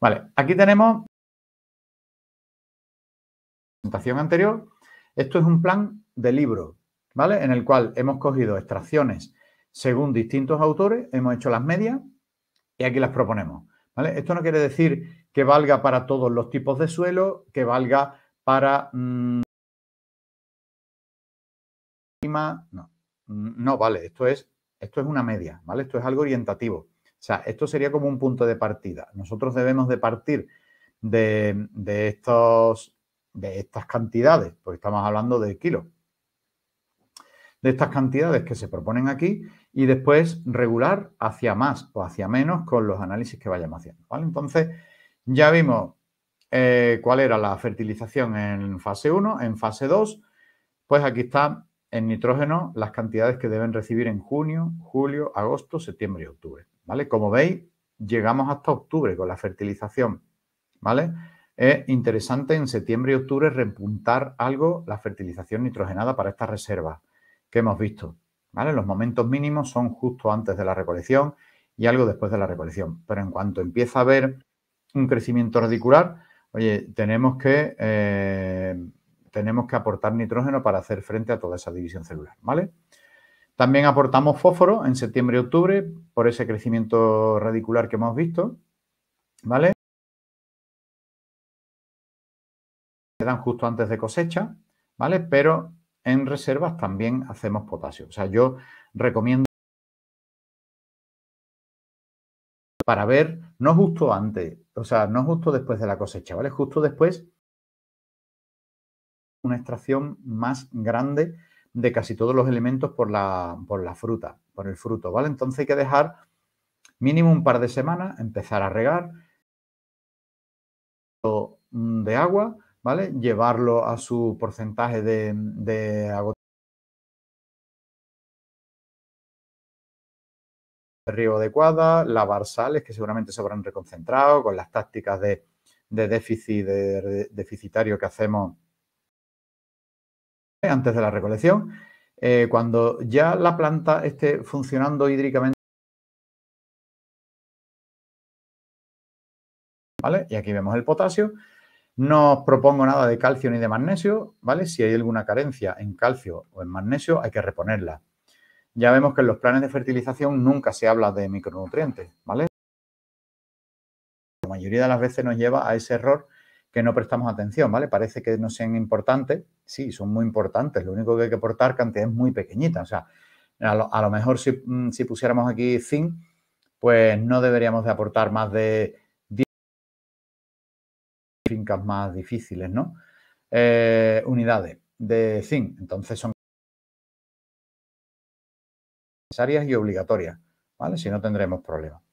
Vale, aquí tenemos la presentación anterior. Esto es un plan de libro, ¿vale? En el cual hemos cogido extracciones según distintos autores, hemos hecho las medias y aquí las proponemos. Esto no quiere decir que valga para todos los tipos de suelo, que valga para... Mm, no, no vale, esto es, esto es una media, ¿vale? Esto es algo orientativo. O sea, esto sería como un punto de partida. Nosotros debemos de partir de, estos, estas cantidades, porque estamos hablando de kilos, de estas cantidades que se proponen aquí y después regular hacia más o hacia menos con los análisis que vayamos haciendo. Entonces, ya vimos eh, cuál era la fertilización en fase 1, en fase 2, pues aquí está en nitrógeno las cantidades que deben recibir en junio, julio, agosto, septiembre y octubre. ¿vale? Como veis, llegamos hasta octubre con la fertilización, ¿vale? Es interesante en septiembre y octubre repuntar algo la fertilización nitrogenada para estas reservas que hemos visto, ¿vale? Los momentos mínimos son justo antes de la recolección y algo después de la recolección, pero en cuanto empieza a haber un crecimiento radicular, oye, tenemos que, eh, tenemos que aportar nitrógeno para hacer frente a toda esa división celular, ¿vale? También aportamos fósforo en septiembre y octubre por ese crecimiento radicular que hemos visto, ¿vale? Se dan justo antes de cosecha, ¿vale? Pero en reservas también hacemos potasio. O sea, yo recomiendo para ver, no justo antes, o sea, no justo después de la cosecha, ¿vale? Justo después una extracción más grande de casi todos los elementos por la, por la fruta, por el fruto, ¿vale? Entonces hay que dejar mínimo un par de semanas, empezar a regar de agua, ¿vale? Llevarlo a su porcentaje de, de riego adecuada, lavar sales que seguramente se habrán reconcentrado con las tácticas de, de déficit de, deficitario que hacemos antes de la recolección. Eh, cuando ya la planta esté funcionando hídricamente, ¿vale? Y aquí vemos el potasio. No propongo nada de calcio ni de magnesio, ¿vale? Si hay alguna carencia en calcio o en magnesio, hay que reponerla. Ya vemos que en los planes de fertilización nunca se habla de micronutrientes, ¿vale? La mayoría de las veces nos lleva a ese error que no prestamos atención, ¿vale? Parece que no sean importantes, sí, son muy importantes, lo único que hay que aportar cantidades muy pequeñitas, o sea, a lo, mejor mm, si, pusiéramos aquí zinc, pues no deberíamos de aportar más de 10 fincas más difíciles, ¿no? Eh, unidades de zinc, entonces son necesarias y obligatorias, ¿vale? Si no tendremos problemas.